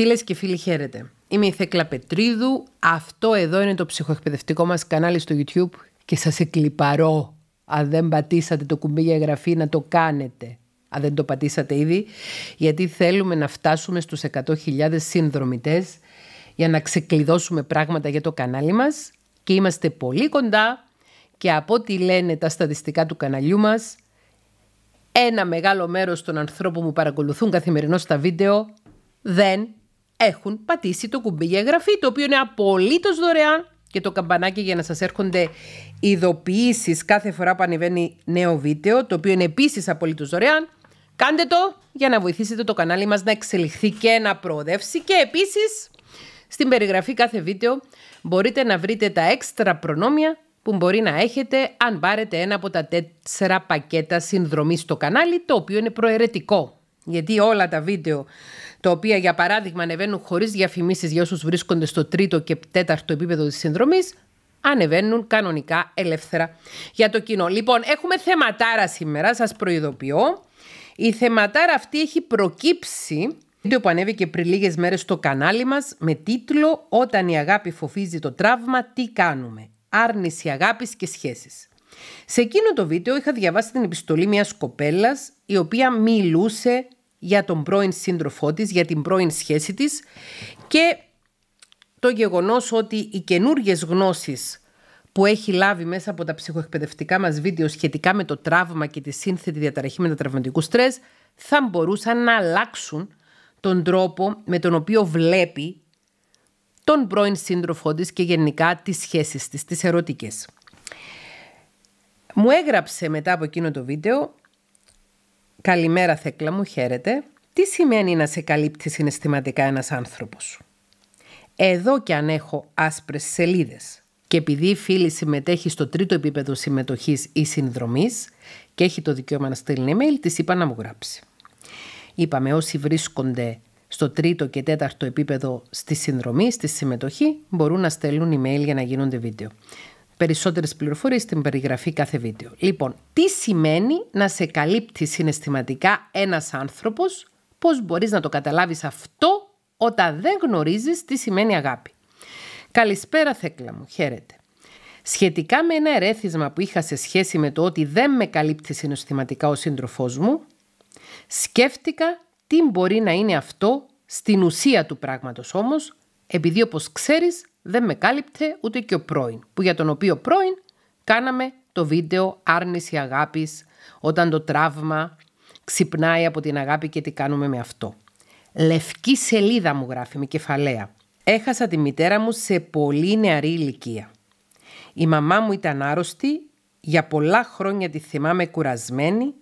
Φίλες και φίλοι χαίρετε. Είμαι η Θέκλα Πετρίδου. Αυτό εδώ είναι το ψυχοεκπαιδευτικό μας κανάλι στο YouTube και σας εκλυπαρώ αν δεν πατήσατε το κουμπί για εγγραφή να το κάνετε. Αν δεν το πατήσατε ήδη, γιατί θέλουμε να φτάσουμε στους 100.000 συνδρομητές για να ξεκλειδώσουμε πράγματα για το κανάλι μας και είμαστε πολύ κοντά και από ό,τι λένε τα στατιστικά του καναλιού μας, ένα μεγάλο μέρος των ανθρώπων που παρακολουθούν καθημερινώς τα βίντεο δεν έχουν πατήσει το κουμπί για εγγραφή, το οποίο είναι απολύτως δωρεάν και το καμπανάκι για να σας έρχονται ειδοποιήσεις κάθε φορά που ανεβαίνει νέο βίντεο, το οποίο είναι επίσης απολύτως δωρεάν. Κάντε το για να βοηθήσετε το κανάλι μας να εξελιχθεί και να προοδεύσει και επίσης στην περιγραφή κάθε βίντεο μπορείτε να βρείτε τα έξτρα προνόμια που μπορεί να έχετε αν πάρετε ένα από τα τέσσερα πακέτα συνδρομής στο κανάλι, το οποίο είναι προαιρετικό. Γιατί όλα τα βίντεο τα οποία για παράδειγμα ανεβαίνουν χωρίς διαφημίσεις για όσους βρίσκονται στο τρίτο και τέταρτο επίπεδο της συνδρομής, ανεβαίνουν κανονικά ελεύθερα για το κοινό. Λοιπόν, έχουμε θεματάρα σήμερα, σας προειδοποιώ. Η θεματάρα αυτή έχει προκύψει βίντεο που ανέβηκε πριν λίγες μέρες στο κανάλι μας με τίτλο «Όταν η αγάπη φοβίζει το τραύμα, τι κάνουμε» άρνηση αγάπης και σχέσεις. Σε εκείνο το βίντεο είχα διαβάσει την επιστολή μιας κοπέλας η οποία μιλούσε για τον πρώην σύντροφό της, για την πρώην σχέση της και το γεγονός ότι οι καινούριε γνώσεις που έχει λάβει μέσα από τα ψυχοεκπαιδευτικά μας βίντεο σχετικά με το τραύμα και τη σύνθετη διαταραχή μετατραυματικού στρες θα μπορούσαν να αλλάξουν τον τρόπο με τον οποίο βλέπει τον πρώην σύντροφό της και γενικά τις σχέσεις της, τις ερωτικές. Μου έγραψε μετά από εκείνο το βίντεο Καλημέρα Θέκλα μου, χαίρετε. Τι σημαίνει να σε καλύπτει συναισθηματικά ένας άνθρωπος. Εδώ και αν έχω άσπρες σελίδες και επειδή η φίλη συμμετέχει στο τρίτο επίπεδο συμμετοχής ή συνδρομής και έχει το δικαίωμα να στείλει email, της είπα να μου γράψει. Είπαμε όσοι βρίσκονται στο τρίτο και τέταρτο επίπεδο στη συνδρομή, στη συμμετοχή, μπορούν να στέλνουν email για να γίνονται βίντεο περισσότερες πληροφορίες στην περιγραφή κάθε βίντεο. Λοιπόν, τι σημαίνει να σε καλύπτει συναισθηματικά ένας άνθρωπος, πώς μπορείς να το καταλάβεις αυτό όταν δεν γνωρίζεις τι σημαίνει αγάπη. Καλησπέρα Θέκλα μου, χαίρετε. Σχετικά με ένα ερέθισμα που είχα σε σχέση με το ότι δεν με καλύπτει συναισθηματικά ο σύντροφός μου, σκέφτηκα τι μπορεί να είναι αυτό στην ουσία του πράγματος όμως, επειδή όπως ξέρεις δεν με κάλυπτε ούτε και ο πρώην, που για τον οποίο πρώην κάναμε το βίντεο «Άρνηση αγάπης» όταν το τραύμα ξυπνάει από την αγάπη και τι κάνουμε με αυτό. Λευκή σελίδα μου γράφει με κεφαλαία. Έχασα τη μητέρα μου σε πολύ νεαρή ηλικία. Η μαμά μου ήταν άρρωστη, για πολλά χρόνια τη θυμάμαι κουρασμένη,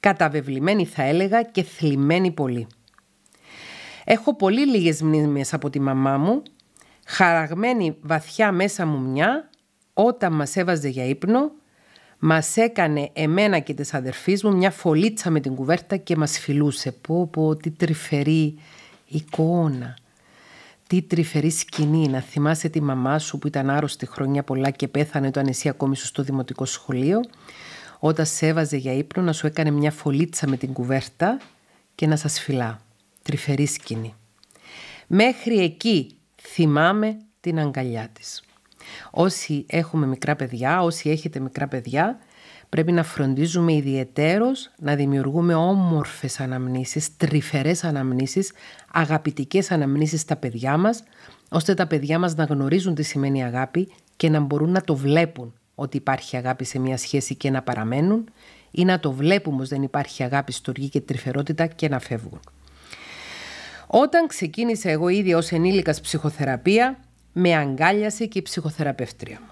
καταβεβλημένη θα έλεγα και θλιμμένη πολύ. Έχω πολύ λίγες μνήμες από τη μαμά μου χαραγμένη βαθιά μέσα μου μια, όταν μας έβαζε για ύπνο, μας έκανε εμένα και τις αδερφείς μου μια φωλίτσα με την κουβέρτα και μας φιλούσε. Πω πω, τι τρυφερή εικόνα. Τι τρυφερή σκηνή. Να θυμάσαι τη μαμά σου που ήταν άρρωστη χρόνια πολλά και πέθανε το εσύ ακόμη σου στο δημοτικό σχολείο. Όταν σε έβαζε για ύπνο να σου έκανε μια φωλίτσα με την κουβέρτα και να σας φυλά. Τρυφερή σκηνή. Μέχρι εκεί θυμάμαι την αγκαλιά της. Όσοι έχουμε μικρά παιδιά, όσοι έχετε μικρά παιδιά, πρέπει να φροντίζουμε ιδιαιτέρως να δημιουργούμε όμορφες αναμνήσεις, τρυφερές αναμνήσεις, αγαπητικές αναμνήσεις στα παιδιά μας, ώστε τα παιδιά μας να γνωρίζουν τι σημαίνει αγάπη και να μπορούν να το βλέπουν ότι υπάρχει αγάπη σε μια σχέση και να παραμένουν ή να το βλέπουμε ότι δεν υπάρχει αγάπη, στοργή και τρυφερότητα και να φεύγουν. Όταν ξεκίνησα εγώ ήδη ως ενήλικας ψυχοθεραπεία, με αγκάλιασε και η ψυχοθεραπευτρία μου.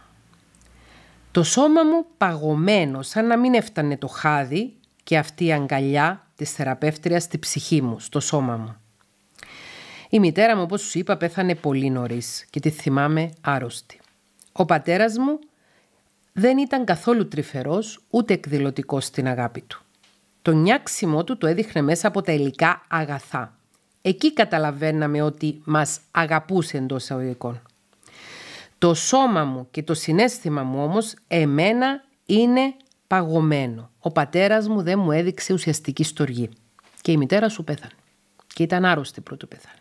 Το σώμα μου παγωμένο, σαν να μην έφτανε το χάδι και αυτή η αγκαλιά της θεραπεύτριας στη ψυχή μου, στο σώμα μου. Η μητέρα μου, όπως σου είπα, πέθανε πολύ νωρίς και τη θυμάμαι άρρωστη. Ο πατέρας μου δεν ήταν καθόλου τρυφερός, ούτε εκδηλωτικός στην αγάπη του. Το νιάξιμό του το έδειχνε μέσα από τα υλικά αγαθά. Εκεί καταλαβαίναμε ότι μας αγαπούσε εντός εισαγωγικών. Το σώμα μου και το συνέστημα μου όμως εμένα είναι παγωμένο. Ο πατέρας μου δεν μου έδειξε ουσιαστική στοργή. Και η μητέρα σου πέθανε. Και ήταν άρρωστη πρώτο πέθανε.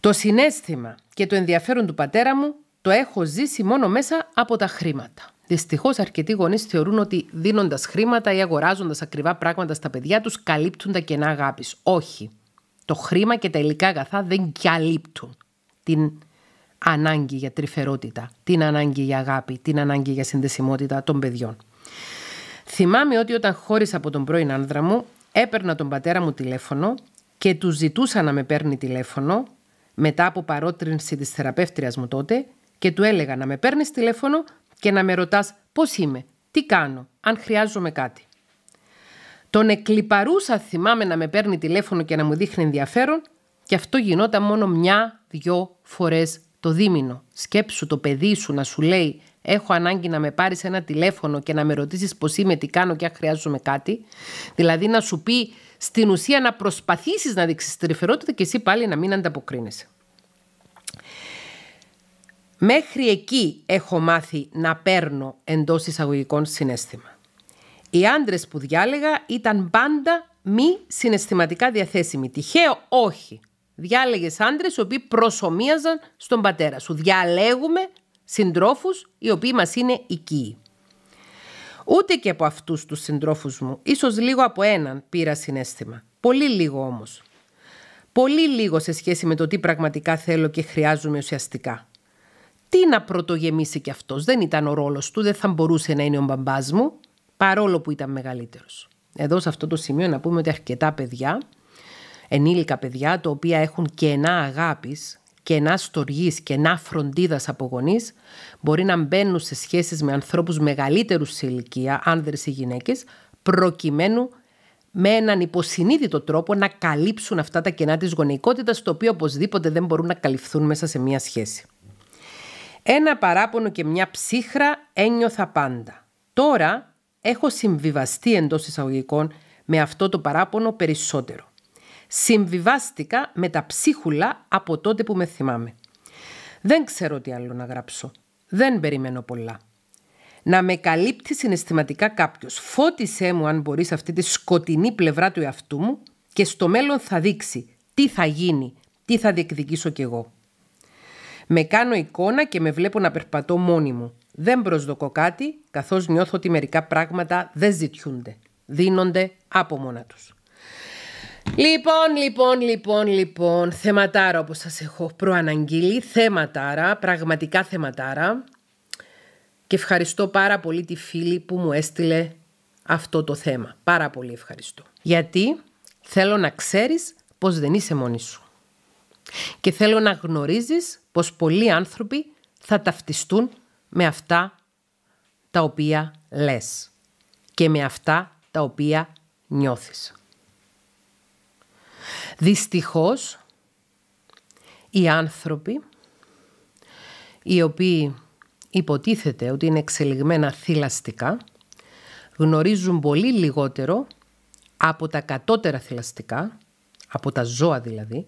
Το συνέστημα και το ενδιαφέρον του πατέρα μου το έχω ζήσει μόνο μέσα από τα χρήματα. Δυστυχώς, αρκετοί γονείς θεωρούν ότι δίνοντας χρήματα ή αγοράζοντας ακριβά πράγματα στα παιδιά τους, καλύπτουν τα κενά αγάπης. Όχι. Το χρήμα και τα υλικά αγαθά δεν καλύπτουν την ανάγκη για τρυφερότητα, την ανάγκη για αγάπη, την ανάγκη για συνδεσιμότητα των παιδιών. Θυμάμαι ότι όταν χώρισα από τον πρώην άνδρα μου, έπαιρνα τον πατέρα μου τηλέφωνο και του ζητούσα να με παίρνει τηλέφωνο μετά από παρότρινση της θεραπεύτριας μου τότε και του έλεγα να με παίρνεις τηλέφωνο και να με ρωτάς πώς είμαι, τι κάνω, αν χρειάζομαι κάτι. Τον εκλυπαρούσα θυμάμαι να με παίρνει τηλέφωνο και να μου δείχνει ενδιαφέρον και αυτό γινόταν μόνο μια-δυο φορές το δίμηνο. Σκέψου το παιδί σου να σου λέει έχω ανάγκη να με πάρεις ένα τηλέφωνο και να με ρωτήσεις πώς είμαι, τι κάνω και αν χρειάζομαι κάτι. Δηλαδή να σου πει στην ουσία να προσπαθήσεις να δείξεις τρυφερότητα και εσύ πάλι να μην ανταποκρίνεσαι. Μέχρι εκεί έχω μάθει να παίρνω εντός εισαγωγικών συνέστημα. Οι άντρες που διάλεγα ήταν πάντα μη συναισθηματικά διαθέσιμοι. Τυχαίο όχι. Διάλεγες άντρες οι οποίοι προσωμίαζαν στον πατέρα σου. Διαλέγουμε συντρόφους οι οποίοι μας είναι οικοί. Ούτε και από αυτούς τους συντρόφους μου, ίσως λίγο από έναν πήρα συνέστημα. Πολύ λίγο όμως. Πολύ λίγο σε σχέση με το τι πραγματικά θέλω και χρειάζομαι ουσιαστικά τι να πρωτογεμίσει κι αυτός. Δεν ήταν ο ρόλος του, δεν θα μπορούσε να είναι ο μπαμπάς μου, παρόλο που ήταν μεγαλύτερος. Εδώ σε αυτό το σημείο να πούμε ότι αρκετά παιδιά, ενήλικα παιδιά, τα οποία έχουν κενά αγάπης, κενά στοργής, κενά φροντίδας από γονείς, μπορεί να μπαίνουν σε σχέσεις με ανθρώπους μεγαλύτερους σε ηλικία, άνδρες ή γυναίκες, προκειμένου με έναν υποσυνείδητο τρόπο να καλύψουν αυτά τα κενά της γονεϊκότητας, το οποίο οπωσδήποτε δεν μπορούν να καλυφθούν μέσα σε μία σχέση. Ένα παράπονο και μια ψύχρα ένιωθα πάντα. Τώρα έχω συμβιβαστεί εντός εισαγωγικών με αυτό το παράπονο περισσότερο. Συμβιβάστηκα με τα ψίχουλα από τότε που με θυμάμαι. Δεν ξέρω τι άλλο να γράψω. Δεν περιμένω πολλά. Να με καλύπτει συναισθηματικά κάποιος. Φώτισε μου, αν μπορείς, αυτή τη σκοτεινή πλευρά του εαυτού μου και στο μέλλον θα δείξει τι θα γίνει, τι θα διεκδικήσω κι εγώ. Με κάνω εικόνα και με βλέπω να περπατώ μόνη μου. Δεν προσδοκώ κάτι, καθώς νιώθω ότι μερικά πράγματα δεν ζητιούνται. Δίνονται από μόνα τους. Λοιπόν, λοιπόν, λοιπόν, λοιπόν, θεματάρα όπως σας έχω προαναγγείλει, θεματάρα, πραγματικά θεματάρα. Και ευχαριστώ πάρα πολύ τη φίλη που μου έστειλε αυτό το θέμα. Πάρα πολύ ευχαριστώ. Γιατί θέλω να ξέρεις πως δεν είσαι μόνη σου. Και θέλω να γνωρίζεις πως πολλοί άνθρωποι θα ταυτιστούν με αυτά τα οποία λες και με αυτά τα οποία νιώθεις. Δυστυχώς, οι άνθρωποι οι οποίοι υποτίθεται ότι είναι εξελιγμένα θηλαστικά γνωρίζουν πολύ λιγότερο από τα κατώτερα θηλαστικά, από τα ζώα δηλαδή,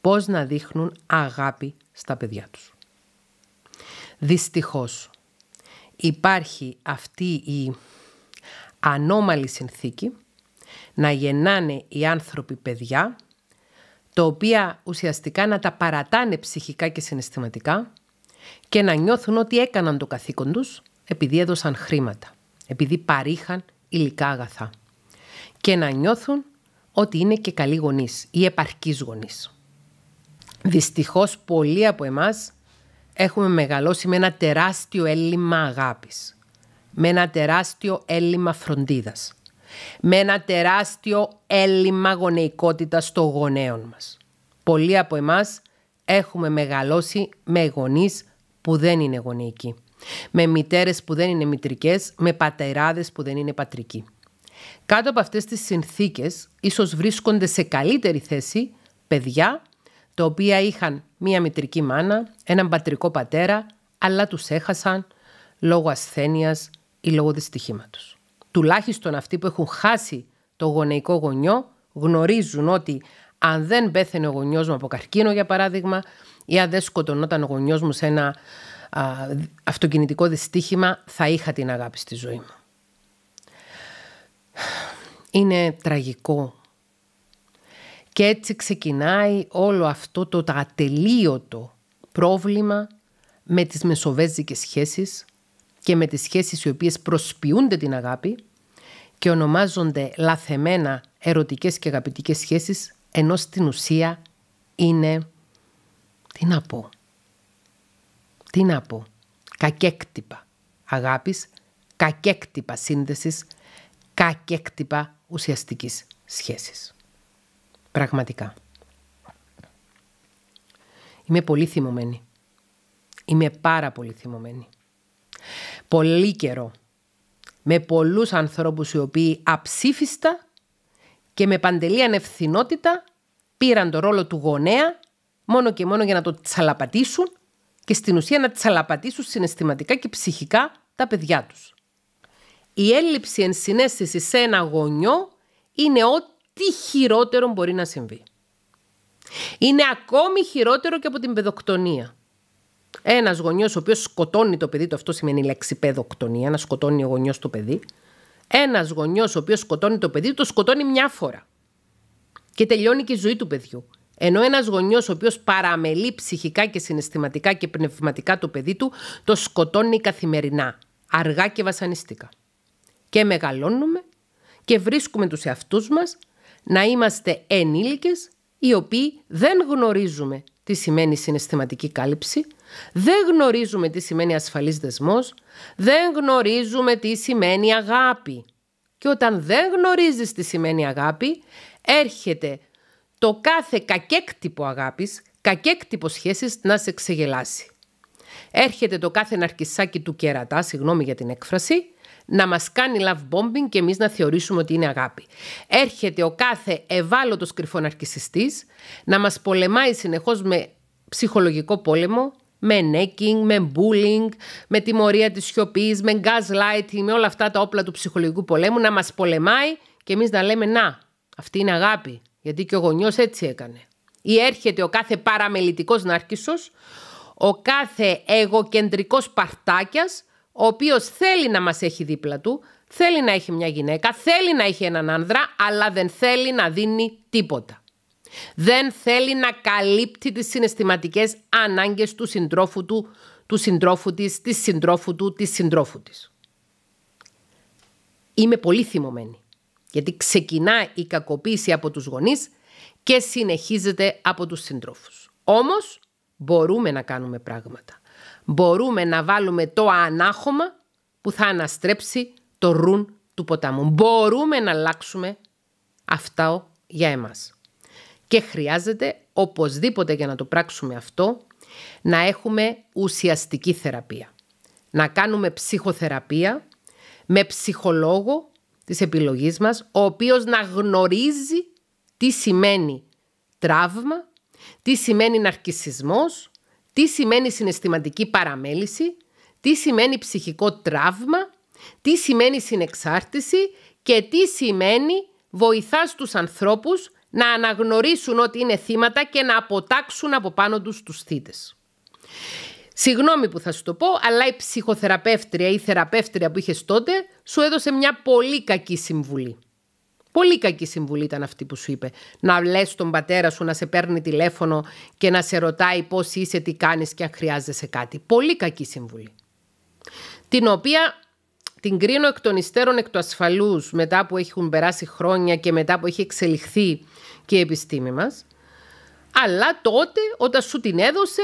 πώς να δείχνουν αγάπη στα παιδιά τους. Δυστυχώς υπάρχει αυτή η ανώμαλη συνθήκη να γεννάνε οι άνθρωποι παιδιά τα οποία ουσιαστικά να τα παρατάνε ψυχικά και συναισθηματικά και να νιώθουν ότι έκαναν το καθήκον τους επειδή έδωσαν χρήματα, επειδή παρήχαν υλικά αγαθά και να νιώθουν ότι είναι και καλοί γονείς ή επαρκείς γονείς δυστυχώς πολλοί από εμάς έχουμε μεγαλώσει με ένα τεράστιο έλλειμμα αγάπης, με ένα τεράστιο έλλειμμα φροντίδας, με ένα τεράστιο έλλειμμα γονεϊκότητας των γονέων μας. Πολλοί από εμάς έχουμε μεγαλώσει με γονείς που δεν είναι γονεϊκοί, με μητέρες που δεν είναι μητρικές, με πατεράδες που δεν είναι πατρικοί. Κάτω από αυτές τις συνθήκες, ίσως βρίσκονται σε καλύτερη θέση παιδιά τα οποία είχαν μία μητρική μάνα, έναν πατρικό πατέρα, αλλά τους έχασαν λόγω ασθένειας ή λόγω δυστυχήματος. Τουλάχιστον αυτοί που έχουν χάσει το γονεϊκό γονιό γνωρίζουν ότι αν δεν πέθαινε ο γονιός μου από καρκίνο για παράδειγμα ή αν δεν σκοτωνόταν ο γονιός μου σε ένα αυτοκινητικό δυστύχημα θα είχα την αγάπη στη ζωή μου. Είναι τραγικό και έτσι ξεκινάει όλο αυτό το ατελείωτο πρόβλημα με τις μεσοβέζικες σχέσεις και με τις σχέσεις οι οποίες προσποιούνται την αγάπη και ονομάζονται λαθεμένα ερωτικές και αγαπητικές σχέσεις ενώ στην ουσία είναι, τι να πω, τι να πω, κακέκτυπα αγάπης, κακέκτυπα σύνδεσης, κακέκτυπα ουσιαστικής σχέσης. Πραγματικά. Είμαι πολύ θυμωμένη. Είμαι πάρα πολύ θυμωμένη. Πολύ καιρό. Με πολλούς ανθρώπους οι οποίοι αψήφιστα και με παντελή ανευθυνότητα πήραν το ρόλο του γονέα μόνο και μόνο για να το τσαλαπατήσουν και στην ουσία να τσαλαπατήσουν συναισθηματικά και ψυχικά τα παιδιά τους. Η έλλειψη ενσυναίσθησης σε ένα γονιό είναι ό,τι τι χειρότερο μπορεί να συμβεί. Είναι ακόμη χειρότερο και από την παιδοκτονία. Ένας γονιός ο οποίος σκοτώνει το παιδί του, αυτό σημαίνει η λέξη παιδοκτονία, να σκοτώνει ο γονιός το παιδί. Ένας γονιός ο οποίος σκοτώνει το παιδί του, το σκοτώνει μια φορά. Και τελειώνει και η ζωή του παιδιού. Ενώ ένας γονιός ο οποίος παραμελεί ψυχικά και συναισθηματικά και πνευματικά το παιδί του, το σκοτώνει καθημερινά, αργά και βασανιστικά. Και μεγαλώνουμε και βρίσκουμε τους εαυτούς μας να είμαστε ενήλικες οι οποίοι δεν γνωρίζουμε τι σημαίνει συναισθηματική κάλυψη, δεν γνωρίζουμε τι σημαίνει ασφαλής δεσμός, δεν γνωρίζουμε τι σημαίνει αγάπη. Και όταν δεν γνωρίζεις τι σημαίνει αγάπη, έρχεται το κάθε κακέκτυπο αγάπης, κακέκτυπο σχέσης να σε ξεγελάσει. Έρχεται το κάθε ναρκισάκι του κερατά, συγγνώμη για την έκφραση, να μας κάνει love bombing και εμείς να θεωρήσουμε ότι είναι αγάπη. Έρχεται ο κάθε ευάλωτος κρυφοναρκισιστής να μας πολεμάει συνεχώς με ψυχολογικό πόλεμο, με necking, με bullying, με τιμωρία της σιωπής, με gaslighting, με όλα αυτά τα όπλα του ψυχολογικού πολέμου, να μας πολεμάει και εμείς να λέμε «Να, αυτή είναι αγάπη, γιατί και ο γονιός έτσι έκανε». Ή έρχεται ο κάθε παραμελητικός νάρκισσος, ο κάθε εγωκεντρικός παρτάκιας ο οποίος θέλει να μας έχει δίπλα του, θέλει να έχει μια γυναίκα, θέλει να έχει έναν άνδρα, αλλά δεν θέλει να δίνει τίποτα. Δεν θέλει να καλύπτει τις συναισθηματικές ανάγκες του συντρόφου του, του συντρόφου της, της συντρόφου του, της συντρόφου της. Είμαι πολύ θυμωμένη, γιατί ξεκινά η κακοποίηση από τους γονείς και συνεχίζεται από τους συντρόφους. Όμως μπορούμε να κάνουμε πράγματα μπορούμε να βάλουμε το ανάχωμα που θα αναστρέψει το ρουν του ποταμού. Μπορούμε να αλλάξουμε αυτά για εμάς. Και χρειάζεται οπωσδήποτε για να το πράξουμε αυτό να έχουμε ουσιαστική θεραπεία. Να κάνουμε ψυχοθεραπεία με ψυχολόγο της επιλογής μας, ο οποίος να γνωρίζει τι σημαίνει τραύμα, τι σημαίνει ναρκισισμός, τι σημαίνει συναισθηματική παραμέληση, τι σημαίνει ψυχικό τραύμα, τι σημαίνει συνεξάρτηση και τι σημαίνει βοηθάς τους ανθρώπους να αναγνωρίσουν ότι είναι θύματα και να αποτάξουν από πάνω τους τους θύτες. Συγγνώμη που θα σου το πω, αλλά η ψυχοθεραπεύτρια ή η θεραπευτρια που είχες τότε σου έδωσε μια πολύ κακή συμβουλή. Πολύ κακή συμβουλή ήταν αυτή που σου είπε. Να λες τον πατέρα σου να σε παίρνει τηλέφωνο και να σε ρωτάει πώς είσαι, τι κάνεις και αν χρειάζεσαι κάτι. Πολύ κακή συμβουλή. Την οποία την κρίνω εκ των υστέρων εκ του ασφαλούς μετά που έχουν περάσει χρόνια και μετά που έχει εξελιχθεί και η επιστήμη μας. Αλλά τότε όταν σου την έδωσε,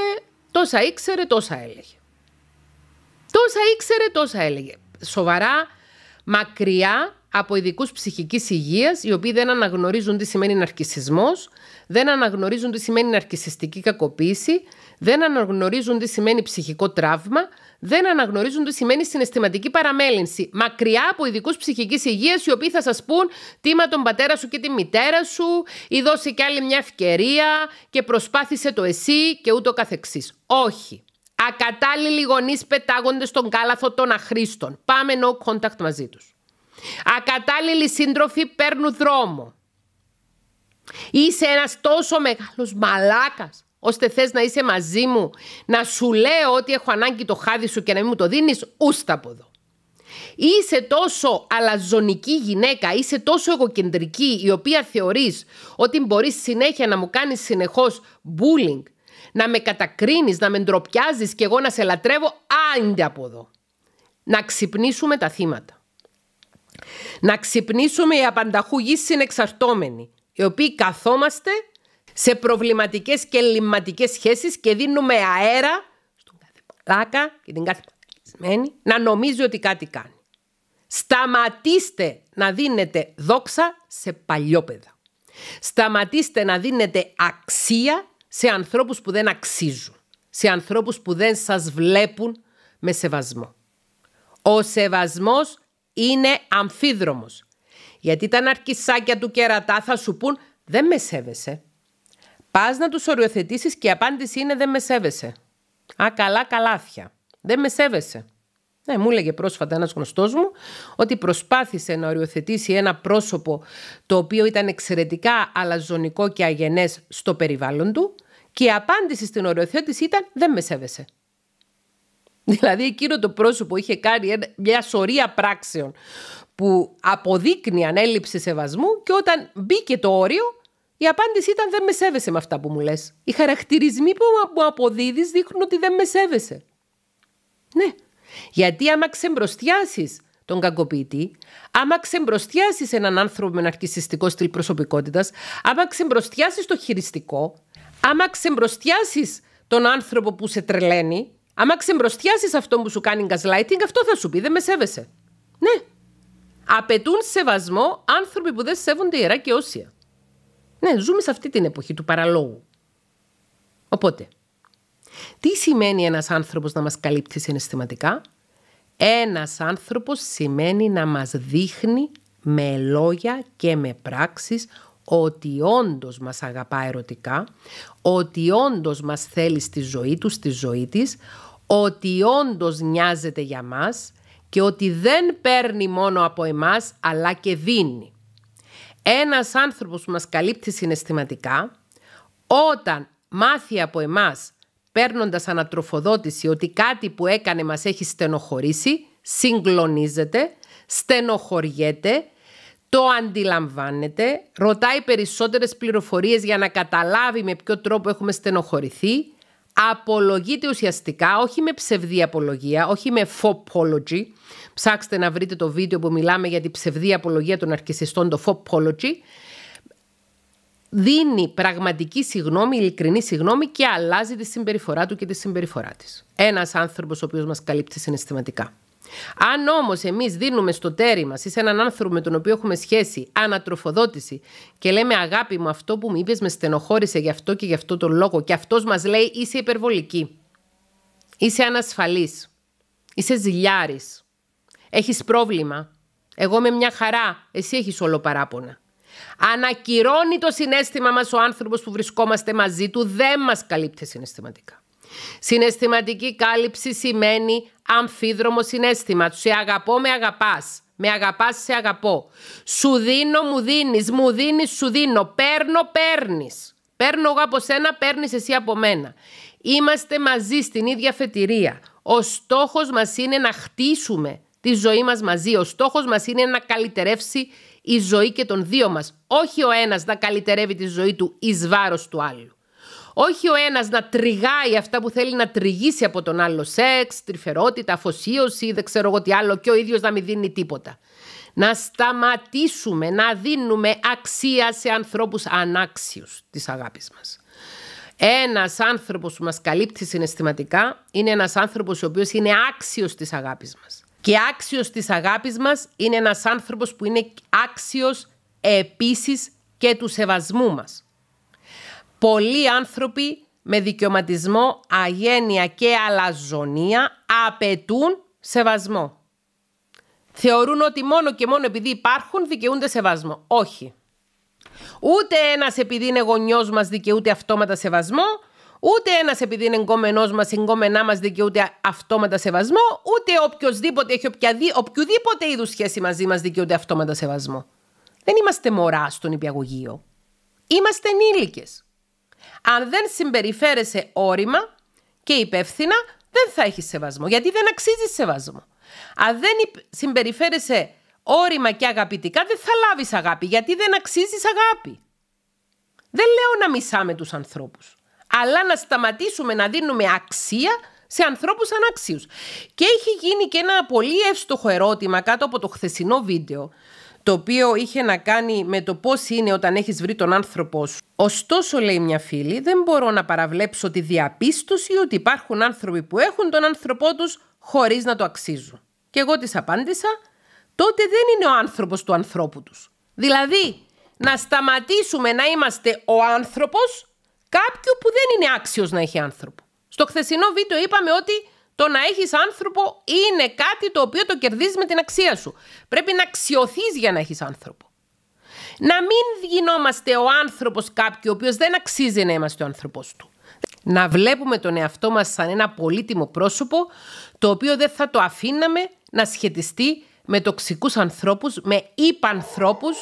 τόσα ήξερε, τόσα έλεγε. Τόσα ήξερε, τόσα έλεγε. Σοβαρά, μακριά από ειδικούς ψυχικής υγείας, οι οποίοι δεν αναγνωρίζουν τι σημαίνει ναρκισισμός, δεν αναγνωρίζουν τι σημαίνει ναρκισιστική κακοποίηση, δεν αναγνωρίζουν τι σημαίνει ψυχικό τραύμα, δεν αναγνωρίζουν τι σημαίνει συναισθηματική παραμέλυνση. Μακριά από ειδικούς ψυχικής υγείας, οι οποίοι θα σας πούν τίμα τον πατέρα σου και τη μητέρα σου, ή δώσει κι άλλη μια ευκαιρία και προσπάθησε το εσύ και ούτω καθεξής. Όχι. Ακατάλληλοι γονείς πετάγονται στον κάλαθο των αχρήστων. Πάμε no contact μαζί τους. Ακατάλληλοι σύντροφοι παίρνουν δρόμο. Είσαι ένας τόσο μεγάλος μαλάκας ώστε θες να είσαι μαζί μου, να σου λέω ότι έχω ανάγκη το χάδι σου και να μην μου το δίνεις, ούστα από εδώ. Είσαι τόσο αλαζονική γυναίκα, είσαι τόσο εγωκεντρική, η οποία θεωρείς ότι μπορείς συνέχεια να μου κάνεις συνεχώς bullying, να με κατακρίνεις, να με ντροπιάζεις και εγώ να σε λατρεύω, άντε από εδώ. Να ξυπνήσουμε τα θύματα. Να ξυπνήσουμε οι απανταχού συνεξαρτώμενοι, οι οποίοι καθόμαστε σε προβληματικές και λιμματικές σχέσεις και δίνουμε αέρα στον κάθε παλάκα και την κάθε να νομίζει ότι κάτι κάνει. Σταματήστε να δίνετε δόξα σε παλιόπαιδα. Σταματήστε να δίνετε αξία σε ανθρώπους που δεν αξίζουν. Σε ανθρώπους που δεν σας βλέπουν με σεβασμό. Ο σεβασμός είναι αμφίδρομος. Γιατί τα ναρκισάκια του κερατά θα σου πούν «Δεν με σέβεσαι». Πας να τους οριοθετήσεις και η απάντηση είναι «Δεν με σέβεσαι». Α, καλά καλάθια. Δεν με σέβεσαι. Ναι, μου έλεγε πρόσφατα ένας γνωστός μου ότι προσπάθησε να οριοθετήσει ένα πρόσωπο το οποίο ήταν εξαιρετικά αλαζονικό και αγενές στο περιβάλλον του και η απάντηση στην οριοθέτηση ήταν «Δεν με σέβεσαι». Δηλαδή εκείνο το πρόσωπο είχε κάνει μια σωρία πράξεων που αποδείκνει έλλειψη σεβασμού και όταν μπήκε το όριο η απάντηση ήταν δεν με σέβεσαι με αυτά που μου λες. Οι χαρακτηρισμοί που μου αποδίδεις δείχνουν ότι δεν με σέβεσαι. Ναι, γιατί άμα ξεμπροστιάσεις τον κακοποιητή, άμα ξεμπροστιάσεις έναν άνθρωπο με ναρκισιστικό στυλ προσωπικότητας, άμα ξεμπροστιάσεις το χειριστικό, άμα ξεμπροστιάσεις τον άνθρωπο που σε τρελαίνει, Άμα ξεμπροστιάσεις αυτό που σου κάνει gaslighting, αυτό θα σου πει. Δεν με σέβεσαι. Ναι. Απαιτούν σεβασμό άνθρωποι που δεν σέβονται ιερά και όσια. Ναι, ζούμε σε αυτή την εποχή του παραλόγου. Οπότε, τι σημαίνει ένας άνθρωπος να μας καλύπτει συναισθηματικά? ένας άνθρωπος σημαίνει να μας δείχνει με λόγια και με πράξεις ότι όντως μας αγαπά ερωτικά, ότι όντως μας θέλει στη ζωή του, στη ζωή της, ότι όντως νοιάζεται για μας και ότι δεν παίρνει μόνο από εμάς αλλά και δίνει. Ένας άνθρωπος που μας καλύπτει συναισθηματικά, όταν μάθει από εμάς παίρνοντας ανατροφοδότηση ότι κάτι που έκανε μας έχει στενοχωρήσει, συγκλονίζεται, στενοχωριέται το αντιλαμβάνεται, ρωτάει περισσότερες πληροφορίες για να καταλάβει με ποιο τρόπο έχουμε στενοχωρηθεί, απολογείται ουσιαστικά, όχι με ψευδή απολογία, όχι με φοπόλογη, Ψάξτε να βρείτε το βίντεο που μιλάμε για την ψευδή απολογία των αρχισιστών, το φοπόλογη, Δίνει πραγματική συγνώμη, ειλικρινή συγνώμη και αλλάζει τη συμπεριφορά του και τη συμπεριφορά της. Ένας άνθρωπος ο οποίος μας καλύπτει συναισθηματικά. Αν όμως εμείς δίνουμε στο τέρι μας ή σε έναν άνθρωπο με τον οποίο έχουμε σχέση ανατροφοδότηση και λέμε Αγάπη μου, αυτό που μου είπες με στενοχώρησε γι' αυτό και γι' αυτό τον λόγο, και αυτός μας λέει είσαι υπερβολική, είσαι ανασφαλής, είσαι ζηλιάρης, έχεις πρόβλημα. Εγώ με μια χαρά, εσύ έχεις όλο παράπονα. Ανακυρώνει το συνέστημα μας ο άνθρωπος που βρισκόμαστε μαζί του, δεν μας καλύπτει συναισθηματικά. Συναισθηματική κάλυψη σημαίνει αμφίδρομο συνέστημα. Σε αγαπώ, με αγαπάς. Με αγαπάς, σε αγαπώ. Σου δίνω, μου δίνεις, μου δίνεις, σου δίνω. Παίρνω, παίρνεις. Παίρνω εγώ από σένα, παίρνεις εσύ από μένα. Είμαστε μαζί στην ίδια φετηρία. Ο στόχος μας είναι να χτίσουμε τη ζωή μας μαζί. Ο στόχος μας είναι να καλυτερεύσει η ζωή και των δύο μας. Όχι ο ένας να καλυτερεύει τη ζωή του εις του άλλου. Όχι ο ένας να τριγάει αυτά που θέλει να τριγήσει από τον άλλο σεξ, τρυφερότητα, αφοσίωση, δεν ξέρω εγώ τι άλλο, και ο ίδιος να μην δίνει τίποτα. Να σταματήσουμε να δίνουμε αξία σε ανθρώπους ανάξιους της αγάπης μας. Ένας άνθρωπος που μας καλύπτει συναισθηματικά είναι ένας άνθρωπος ο οποίος είναι άξιος της αγάπης μας. Και άξιος της αγάπης μας είναι ένας άνθρωπος που είναι άξιος επίσης και του σεβασμού μας. Πολλοί άνθρωποι με δικαιωματισμό, αγένεια και αλαζονία απαιτούν σεβασμό. Θεωρούν ότι μόνο και μόνο επειδή υπάρχουν δικαιούνται σεβασμό. Όχι. Ούτε ένας επειδή είναι γονιός μας δικαιούται αυτόματα σεβασμό, ούτε ένας επειδή είναι εγκόμενός μας, εγκόμενά μας δικαιούται αυτόματα σεβασμό, ούτε οποιοδήποτε έχει οποιαδή, οποιοδήποτε είδους σχέση μαζί μας δικαιούται αυτόματα σεβασμό. Δεν είμαστε μωρά στον υπηαγωγείο. Είμαστε ενήλικες. Αν δεν συμπεριφέρεσαι όρημα και υπεύθυνα, δεν θα έχεις σεβασμό, γιατί δεν αξίζεις σεβασμό. Αν δεν συμπεριφέρεσαι όρημα και αγαπητικά, δεν θα λάβεις αγάπη, γιατί δεν αξίζεις αγάπη. Δεν λέω να μισάμε τους ανθρώπους, αλλά να σταματήσουμε να δίνουμε αξία σε ανθρώπους αναξίους. Και έχει γίνει και ένα πολύ εύστοχο ερώτημα κάτω από το χθεσινό βίντεο, το οποίο είχε να κάνει με το πώς είναι όταν έχεις βρει τον άνθρωπό σου. Ωστόσο, λέει μια φίλη, δεν μπορώ να παραβλέψω τη διαπίστωση ότι υπάρχουν άνθρωποι που έχουν τον άνθρωπό τους χωρίς να το αξίζουν. Και εγώ της απάντησα, τότε δεν είναι ο άνθρωπος του ανθρώπου τους. Δηλαδή, να σταματήσουμε να είμαστε ο άνθρωπος κάποιου που δεν είναι άξιος να έχει άνθρωπο. Στο χθεσινό βίντεο είπαμε ότι το να έχεις άνθρωπο είναι κάτι το οποίο το κερδίζεις με την αξία σου. Πρέπει να αξιωθείς για να έχεις άνθρωπο. Να μην γινόμαστε ο άνθρωπος κάποιος ο οποίος δεν αξίζει να είμαστε ο άνθρωπος του. Να βλέπουμε τον εαυτό μας σαν ένα πολύτιμο πρόσωπο το οποίο δεν θα το αφήναμε να σχετιστεί με τοξικούς ανθρώπους, με υπανθρώπους,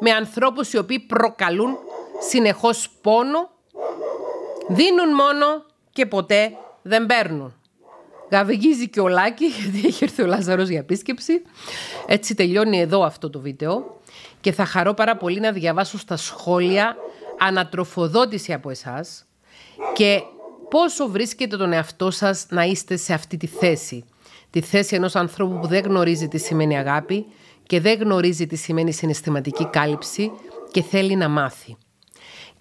με ανθρώπους οι οποίοι προκαλούν συνεχώς πόνο, δίνουν μόνο και ποτέ δεν παίρνουν. Γαβηγίζει και ο Λάκη, γιατί έχει έρθει ο Λάζαρος για επίσκεψη. Έτσι τελειώνει εδώ αυτό το βίντεο. Και θα χαρώ πάρα πολύ να διαβάσω στα σχόλια ανατροφοδότηση από εσάς και πόσο βρίσκεται τον εαυτό σας να είστε σε αυτή τη θέση. Τη θέση ενός ανθρώπου που δεν γνωρίζει τι σημαίνει αγάπη και δεν γνωρίζει τι σημαίνει συναισθηματική κάλυψη και θέλει να μάθει.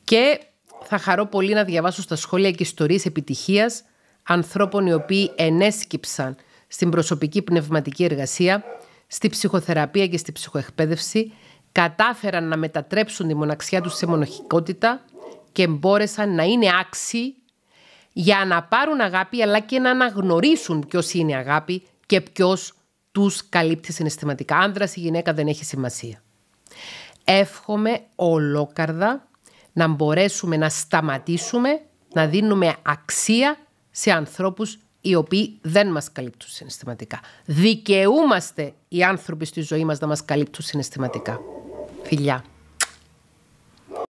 Και θα χαρώ πολύ να διαβάσω στα σχόλια και ιστορίες επιτυχίας ανθρώπων οι οποίοι ενέσκυψαν στην προσωπική πνευματική εργασία, στη ψυχοθεραπεία και στη ψυχοεκπαίδευση, κατάφεραν να μετατρέψουν τη μοναξιά τους σε μονοχικότητα και μπόρεσαν να είναι άξιοι για να πάρουν αγάπη αλλά και να αναγνωρίσουν ποιος είναι αγάπη και ποιος τους καλύπτει συναισθηματικά. Άνδρας ή γυναίκα δεν έχει σημασία. Εύχομαι ολόκαρδα να μπορέσουμε να σταματήσουμε να δίνουμε αξία σε ανθρώπους οι οποίοι δεν μας καλύπτουν συναισθηματικά. Δικαιούμαστε οι άνθρωποι στη ζωή μας να μας καλύπτουν συναισθηματικά. Φιλιά.